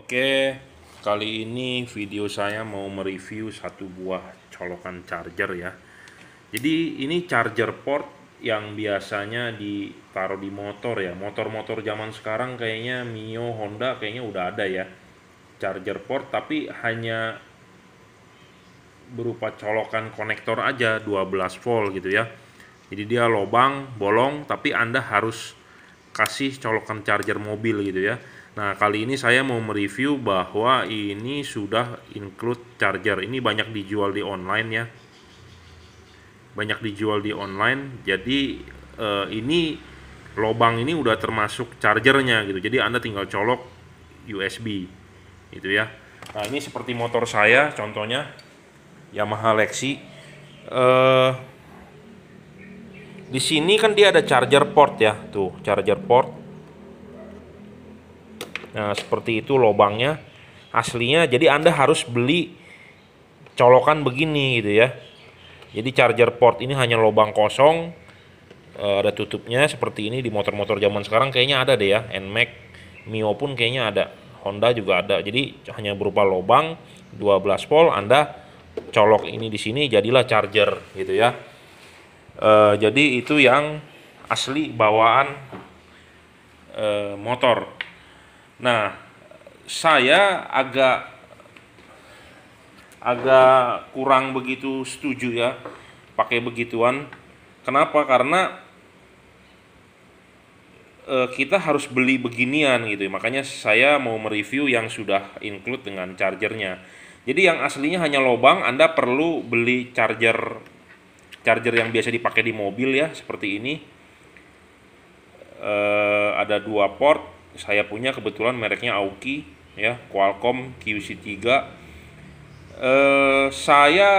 Oke, kali ini video saya mau mereview satu buah colokan charger ya. Jadi ini charger port yang biasanya ditaruh di motor ya. Motor-motor zaman sekarang kayaknya Mio, Honda kayaknya udah ada ya. Charger port tapi hanya berupa colokan konektor aja 12 volt gitu ya. Jadi dia lobang, bolong tapi Anda harus kasih colokan charger mobil gitu ya Nah, kali ini saya mau mereview bahwa ini sudah include charger. Ini banyak dijual di online ya. Banyak dijual di online. Jadi eh, ini lobang ini udah termasuk chargernya gitu. Jadi Anda tinggal colok USB gitu ya. Nah, ini seperti motor saya contohnya Yamaha Lexi. Eh di sini kan dia ada charger port ya. Tuh, charger port Nah, seperti itu lobangnya aslinya. Jadi Anda harus beli colokan begini gitu ya. Jadi charger port ini hanya lobang kosong e, ada tutupnya seperti ini di motor-motor zaman sekarang kayaknya ada deh ya. Nmax, Mio pun kayaknya ada. Honda juga ada. Jadi hanya berupa lobang 12 volt Anda colok ini di sini jadilah charger gitu ya. E, jadi itu yang asli bawaan e, motor Nah, saya agak agak kurang begitu setuju ya pakai begituan. Kenapa? Karena e, kita harus beli beginian gitu. Ya. Makanya saya mau mereview yang sudah include dengan chargernya. Jadi yang aslinya hanya lobang, Anda perlu beli charger charger yang biasa dipakai di mobil ya seperti ini. E, ada dua port saya punya kebetulan mereknya Aoki ya Qualcomm QC3 eh, saya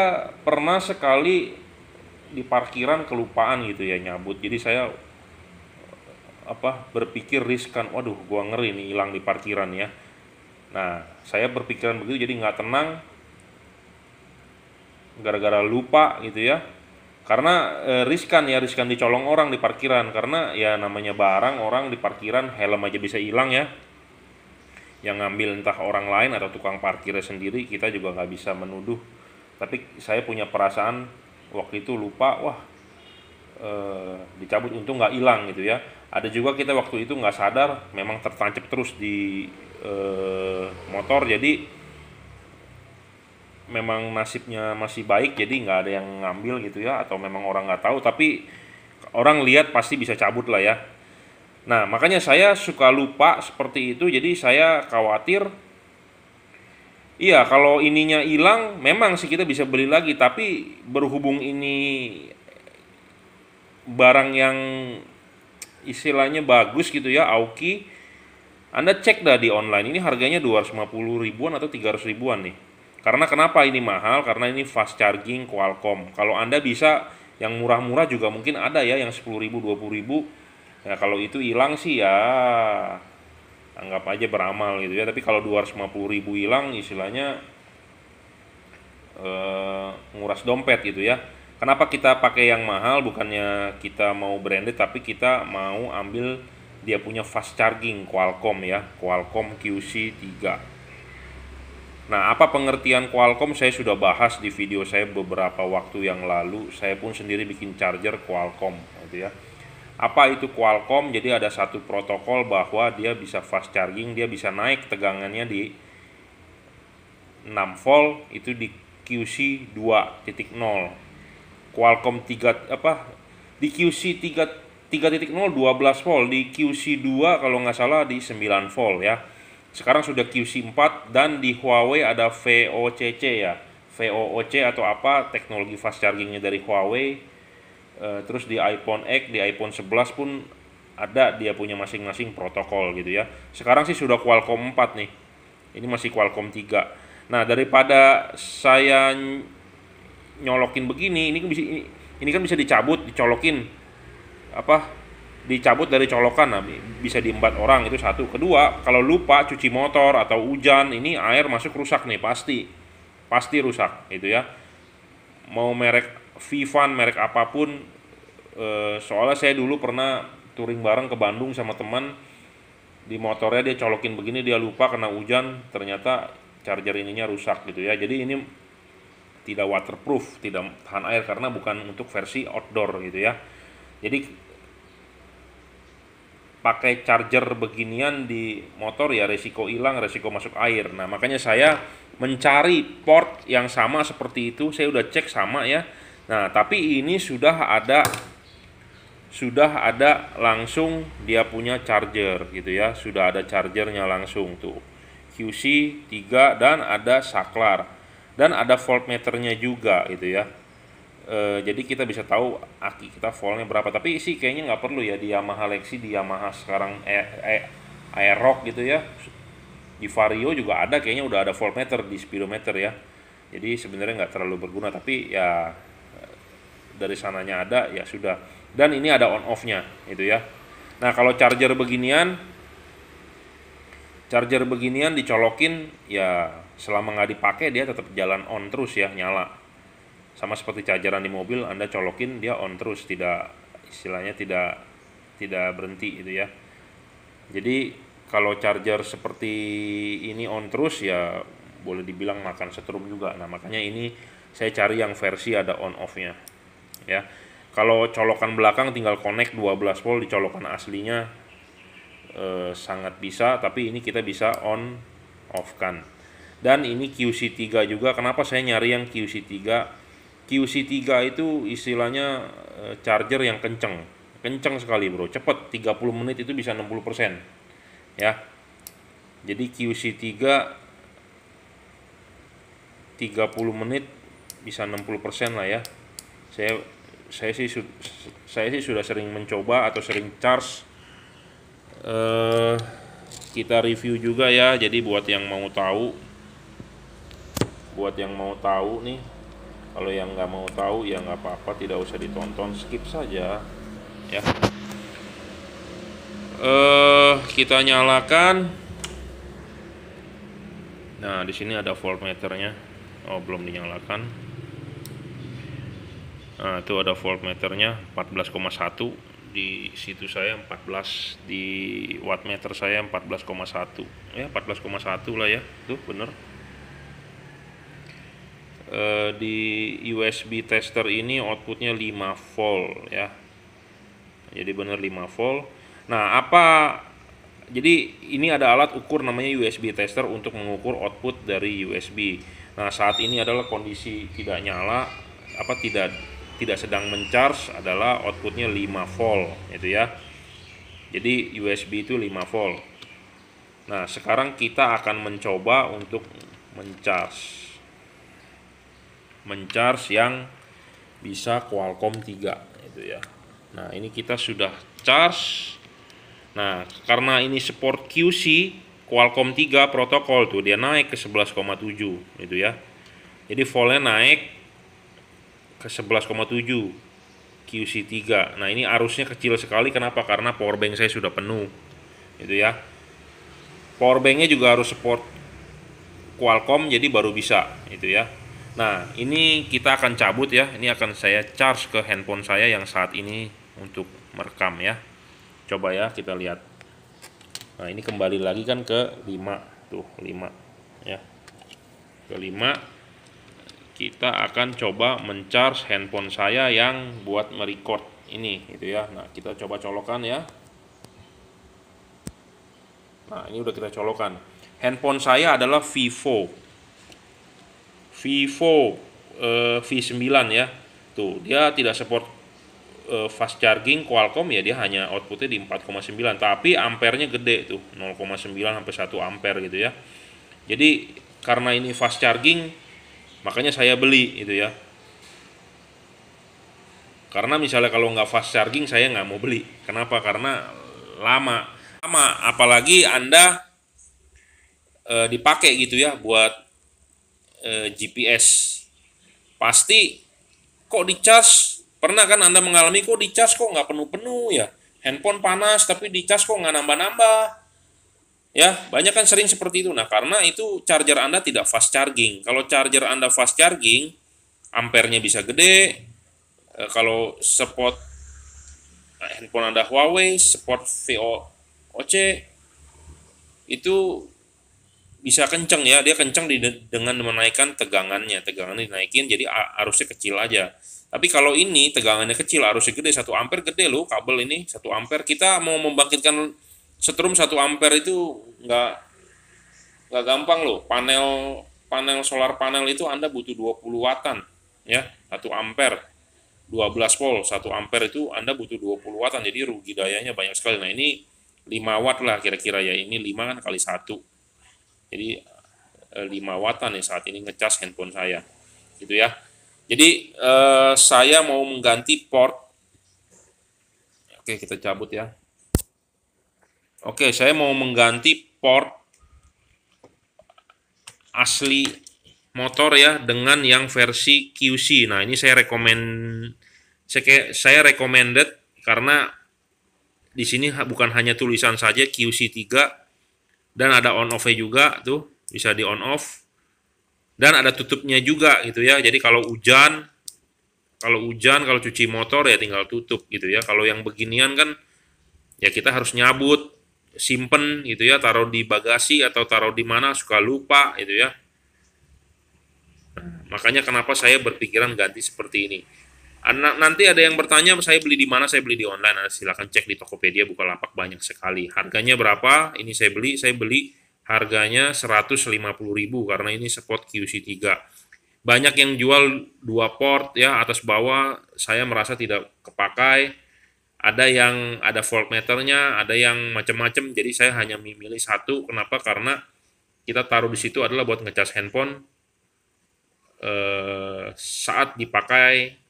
pernah sekali di parkiran kelupaan gitu ya nyabut jadi saya apa berpikir riskan waduh gua ngeri nih hilang di parkiran ya nah saya berpikiran begitu jadi nggak tenang gara-gara lupa gitu ya karena e, riskan ya riskan dicolong orang di parkiran karena ya namanya barang orang di parkiran helm aja bisa hilang ya yang ngambil entah orang lain atau tukang parkirnya sendiri kita juga nggak bisa menuduh tapi saya punya perasaan waktu itu lupa wah e, dicabut untung nggak hilang gitu ya ada juga kita waktu itu nggak sadar memang tertancap terus di e, motor jadi memang nasibnya masih baik jadi nggak ada yang ngambil gitu ya atau memang orang nggak tahu tapi orang lihat pasti bisa cabut lah ya nah makanya saya suka lupa seperti itu jadi saya khawatir iya kalau ininya hilang memang sih kita bisa beli lagi tapi berhubung ini barang yang istilahnya bagus gitu ya Aoki anda cek dah di online ini harganya 250 ribuan atau 300 ribuan nih karena kenapa ini mahal? Karena ini fast charging Qualcomm. Kalau Anda bisa yang murah-murah juga mungkin ada ya yang 10.000, 20.000. Nah, kalau itu hilang sih ya anggap aja beramal gitu ya. Tapi kalau 250.000 hilang istilahnya eh, nguras dompet gitu ya. Kenapa kita pakai yang mahal bukannya kita mau branded tapi kita mau ambil dia punya fast charging Qualcomm ya, Qualcomm QC3. Nah, apa pengertian Qualcomm saya sudah bahas di video saya beberapa waktu yang lalu. Saya pun sendiri bikin charger Qualcomm gitu ya. Apa itu Qualcomm? Jadi ada satu protokol bahwa dia bisa fast charging, dia bisa naik tegangannya di 6 volt itu di QC 2.0. Qualcomm 3 apa? Di QC 3 3.0 12 volt, di QC 2 kalau nggak salah di 9 volt ya sekarang sudah QC4 dan di Huawei ada VOCC ya. VOOC atau apa teknologi fast chargingnya dari Huawei. Eh, terus di iPhone X, di iPhone 11 pun ada dia punya masing-masing protokol gitu ya. Sekarang sih sudah Qualcomm 4 nih. Ini masih Qualcomm 3. Nah, daripada saya nyolokin begini, ini kan bisa ini, ini kan bisa dicabut, dicolokin apa dicabut dari colokan nah, bisa diembat orang itu satu kedua kalau lupa cuci motor atau hujan ini air masuk rusak nih pasti pasti rusak itu ya mau merek Vivan merek apapun e, soalnya saya dulu pernah touring bareng ke Bandung sama teman di motornya dia colokin begini dia lupa kena hujan ternyata charger ininya rusak gitu ya jadi ini tidak waterproof tidak tahan air karena bukan untuk versi outdoor gitu ya jadi pakai charger beginian di motor ya resiko hilang, resiko masuk air. Nah, makanya saya mencari port yang sama seperti itu. Saya udah cek sama ya. Nah, tapi ini sudah ada sudah ada langsung dia punya charger gitu ya. Sudah ada chargernya langsung tuh. QC 3 dan ada saklar dan ada voltmeternya juga gitu ya. Eh, jadi kita bisa tahu aki ah, kita voltnya berapa tapi sih kayaknya nggak perlu ya di Yamaha Lexi di Yamaha sekarang eh, eh Aerox gitu ya di Vario juga ada kayaknya udah ada voltmeter di speedometer ya jadi sebenarnya nggak terlalu berguna tapi ya eh, dari sananya ada ya sudah dan ini ada on off nya itu ya nah kalau charger beginian charger beginian dicolokin ya selama nggak dipakai dia tetap jalan on terus ya nyala sama seperti chargeran di mobil anda colokin dia on terus tidak istilahnya tidak tidak berhenti gitu ya jadi kalau charger seperti ini on terus ya boleh dibilang makan setrum juga nah makanya ini saya cari yang versi ada on off nya ya kalau colokan belakang tinggal connect 12 volt di colokan aslinya eh, sangat bisa tapi ini kita bisa on off kan dan ini QC3 juga kenapa saya nyari yang QC3 QC3 itu istilahnya eh, charger yang kenceng kenceng sekali bro cepet 30 menit itu bisa 60% ya jadi QC3 30 menit bisa 60% lah ya saya saya sih saya sih sudah sering mencoba atau sering charge eh, kita review juga ya jadi buat yang mau tahu buat yang mau tahu nih kalau yang nggak mau tahu ya nggak apa-apa tidak usah ditonton skip saja ya eh kita nyalakan nah di sini ada voltmeternya oh belum dinyalakan nah itu ada voltmeternya 14,1 di situ saya 14 di wattmeter saya 14,1 ya 14,1 lah ya tuh bener Eh, di USB tester ini outputnya 5 volt ya jadi benar 5 volt nah apa jadi ini ada alat ukur namanya USB tester untuk mengukur output dari USB nah saat ini adalah kondisi tidak nyala apa tidak tidak sedang mencharge adalah outputnya 5 volt itu ya jadi USB itu 5 volt nah sekarang kita akan mencoba untuk mencharge mencharge yang bisa Qualcomm 3 itu ya. Nah, ini kita sudah charge. Nah, karena ini support QC Qualcomm 3 protokol tuh dia naik ke 11,7 itu ya. Jadi volnya naik ke 11,7 QC3. Nah, ini arusnya kecil sekali kenapa? Karena power bank saya sudah penuh. itu ya. Power banknya juga harus support Qualcomm jadi baru bisa itu ya. Nah, ini kita akan cabut ya. Ini akan saya charge ke handphone saya yang saat ini untuk merekam ya. Coba ya kita lihat. Nah, ini kembali lagi kan ke 5. Tuh, 5 ya. Ke 5 kita akan coba mencharge handphone saya yang buat merecord ini itu ya. Nah, kita coba colokan ya. Nah, ini udah kita colokan. Handphone saya adalah Vivo Vivo uh, V9 ya. Tuh, dia tidak support uh, fast charging Qualcomm ya, dia hanya outputnya di 4,9, tapi ampernya gede tuh, 0,9 sampai 1 ampere gitu ya. Jadi karena ini fast charging makanya saya beli itu ya. Karena misalnya kalau nggak fast charging saya nggak mau beli. Kenapa? Karena lama. Lama apalagi Anda e, dipakai gitu ya buat eh, GPS pasti kok dicas pernah kan anda mengalami kok dicas kok nggak penuh penuh ya handphone panas tapi dicas kok nggak nambah nambah ya banyak kan sering seperti itu nah karena itu charger anda tidak fast charging kalau charger anda fast charging ampernya bisa gede Eh, kalau support eh, handphone anda Huawei support VOOC itu bisa kencang ya dia kencang di, dengan menaikkan tegangannya tegangannya dinaikin jadi arusnya kecil aja tapi kalau ini tegangannya kecil arusnya gede satu ampere gede loh kabel ini satu ampere kita mau membangkitkan setrum satu ampere itu nggak nggak gampang loh panel panel solar panel itu anda butuh 20 wattan ya satu ampere 12 volt satu ampere itu anda butuh 20 wattan. jadi rugi dayanya banyak sekali nah ini 5 watt lah kira-kira ya ini 5 kan kali satu jadi 5 eh, wattan nih saat ini ngecas handphone saya. Gitu ya. Jadi eh, saya mau mengganti port Oke, kita cabut ya. Oke, saya mau mengganti port asli motor ya dengan yang versi QC. Nah, ini saya rekomend saya, saya recommended karena di sini bukan hanya tulisan saja QC3 dan ada on off-nya juga tuh bisa di on off dan ada tutupnya juga gitu ya jadi kalau hujan kalau hujan kalau cuci motor ya tinggal tutup gitu ya kalau yang beginian kan ya kita harus nyabut simpen gitu ya taruh di bagasi atau taruh di mana suka lupa gitu ya makanya kenapa saya berpikiran ganti seperti ini nanti ada yang bertanya saya beli di mana? Saya beli di online. Anda silakan cek di Tokopedia buka lapak banyak sekali. Harganya berapa? Ini saya beli, saya beli harganya 150.000 karena ini spot QC3. Banyak yang jual dua port ya atas bawah, saya merasa tidak kepakai. Ada yang ada voltmeternya, ada yang macam-macam. Jadi saya hanya memilih satu. Kenapa? Karena kita taruh di situ adalah buat ngecas handphone eh, saat dipakai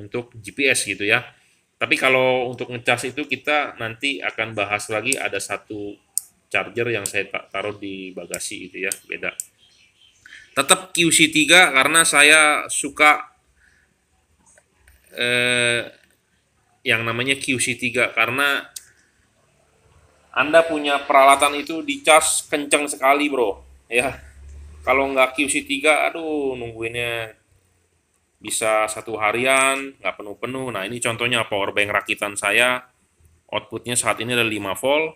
untuk GPS gitu ya. Tapi kalau untuk ngecas itu kita nanti akan bahas lagi ada satu charger yang saya taruh di bagasi itu ya, beda. Tetap QC3 karena saya suka eh, yang namanya QC3 karena Anda punya peralatan itu dicas kencang sekali bro ya. Kalau nggak QC3 aduh nungguinnya bisa satu harian nggak penuh-penuh nah ini contohnya power bank rakitan saya outputnya saat ini ada 5 volt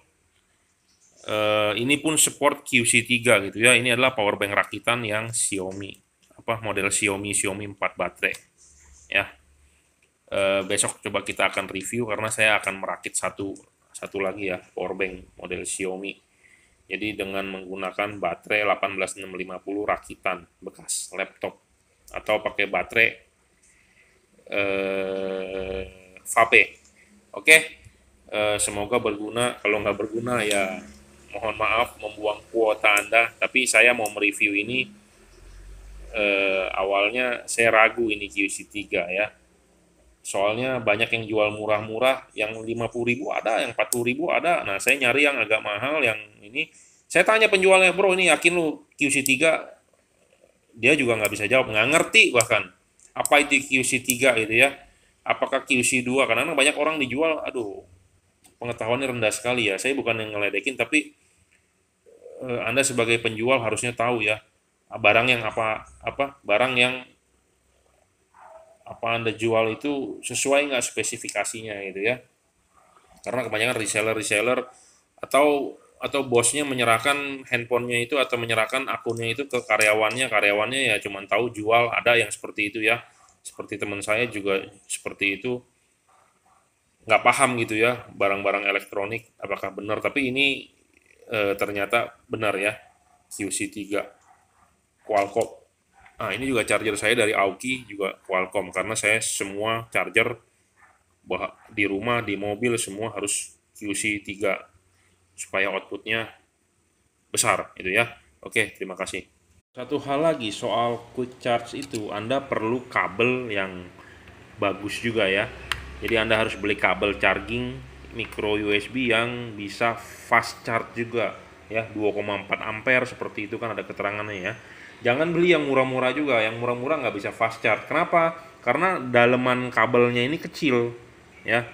uh, ini pun support QC3 gitu ya ini adalah power bank rakitan yang Xiaomi apa model Xiaomi Xiaomi 4 baterai ya uh, besok coba kita akan review karena saya akan merakit satu satu lagi ya power bank model Xiaomi jadi dengan menggunakan baterai 18650 rakitan bekas laptop atau pakai baterai eh, vape. Oke, eh, semoga berguna. Kalau nggak berguna ya mohon maaf membuang kuota Anda. Tapi saya mau mereview ini eh, awalnya saya ragu ini QC3 ya. Soalnya banyak yang jual murah-murah, yang 50.000 ada, yang 40.000 ada. Nah, saya nyari yang agak mahal yang ini. Saya tanya penjualnya, "Bro, ini yakin lu QC3 dia juga nggak bisa jawab nggak ngerti bahkan apa itu QC3 gitu ya apakah QC2 karena kan banyak orang dijual aduh pengetahuannya rendah sekali ya saya bukan yang ngeledekin tapi eh, anda sebagai penjual harusnya tahu ya barang yang apa apa barang yang apa anda jual itu sesuai nggak spesifikasinya gitu ya karena kebanyakan reseller reseller atau atau bosnya menyerahkan handphonenya itu atau menyerahkan akunnya itu ke karyawannya karyawannya ya cuma tahu jual ada yang seperti itu ya seperti teman saya juga seperti itu nggak paham gitu ya barang-barang elektronik apakah benar tapi ini e, ternyata benar ya QC3 Qualcomm nah ini juga charger saya dari Aoki juga Qualcomm karena saya semua charger di rumah di mobil semua harus QC3 supaya outputnya besar itu ya. Oke, terima kasih. Satu hal lagi soal quick charge itu, Anda perlu kabel yang bagus juga ya. Jadi Anda harus beli kabel charging micro USB yang bisa fast charge juga ya 2,4 ampere seperti itu kan ada keterangannya ya jangan beli yang murah-murah juga yang murah-murah nggak bisa fast charge kenapa karena daleman kabelnya ini kecil ya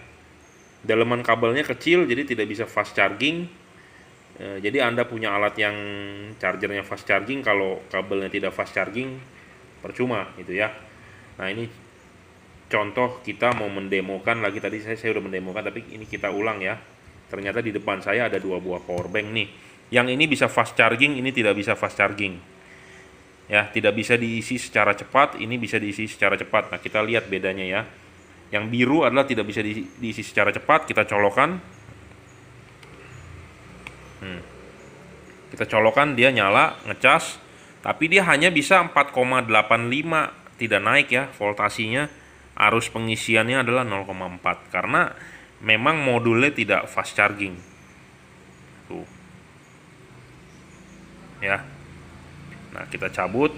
daleman kabelnya kecil jadi tidak bisa fast charging eh, jadi anda punya alat yang chargernya fast charging kalau kabelnya tidak fast charging percuma gitu ya nah ini contoh kita mau mendemokan lagi tadi saya saya udah mendemokan tapi ini kita ulang ya ternyata di depan saya ada dua buah power bank nih yang ini bisa fast charging ini tidak bisa fast charging ya tidak bisa diisi secara cepat ini bisa diisi secara cepat nah kita lihat bedanya ya yang biru adalah tidak bisa diisi, diisi secara cepat, kita colokan. Hmm. Kita colokan dia nyala, ngecas, tapi dia hanya bisa 4,85 tidak naik ya voltasinya. Arus pengisiannya adalah 0,4 karena memang modulnya tidak fast charging. Tuh. Ya. Nah, kita cabut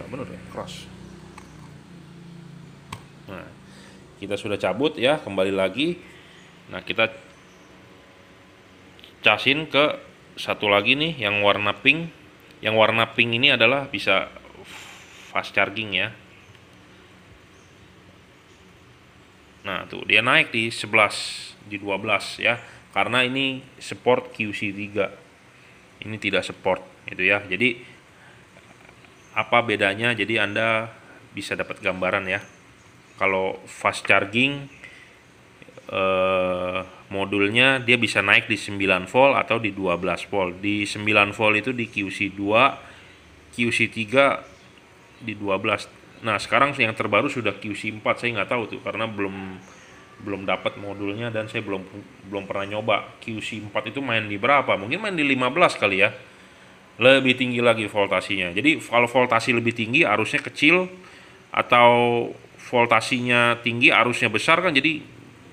Masya Allah benar ya cross. nah kita sudah cabut ya kembali lagi nah kita casin ke satu lagi nih yang warna pink yang warna pink ini adalah bisa fast charging ya nah tuh dia naik di 11 di 12 ya karena ini support QC3 ini tidak support itu ya jadi apa bedanya jadi Anda bisa dapat gambaran ya kalau fast charging eh, modulnya dia bisa naik di 9 volt atau di 12 volt di 9 volt itu di QC2 QC3 di 12 nah sekarang yang terbaru sudah QC4 saya nggak tahu tuh karena belum belum dapat modulnya dan saya belum belum pernah nyoba QC4 itu main di berapa mungkin main di 15 kali ya lebih tinggi lagi voltasinya. Jadi kalau voltasi lebih tinggi arusnya kecil atau voltasinya tinggi arusnya besar kan jadi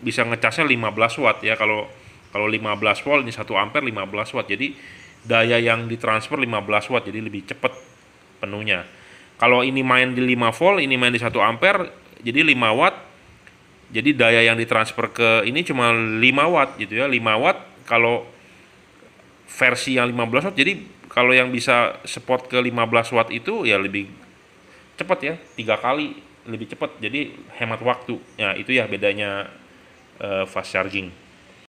bisa ngecasnya 15 watt ya kalau kalau 15 volt ini 1 ampere 15 watt jadi daya yang ditransfer 15 watt jadi lebih cepat penuhnya kalau ini main di 5 volt ini main di 1 ampere jadi 5 watt jadi daya yang ditransfer ke ini cuma 5 watt gitu ya 5 watt kalau versi yang 15 watt jadi kalau yang bisa support ke 15 watt itu ya lebih cepat ya tiga kali lebih cepat jadi hemat waktu ya itu ya bedanya uh, fast charging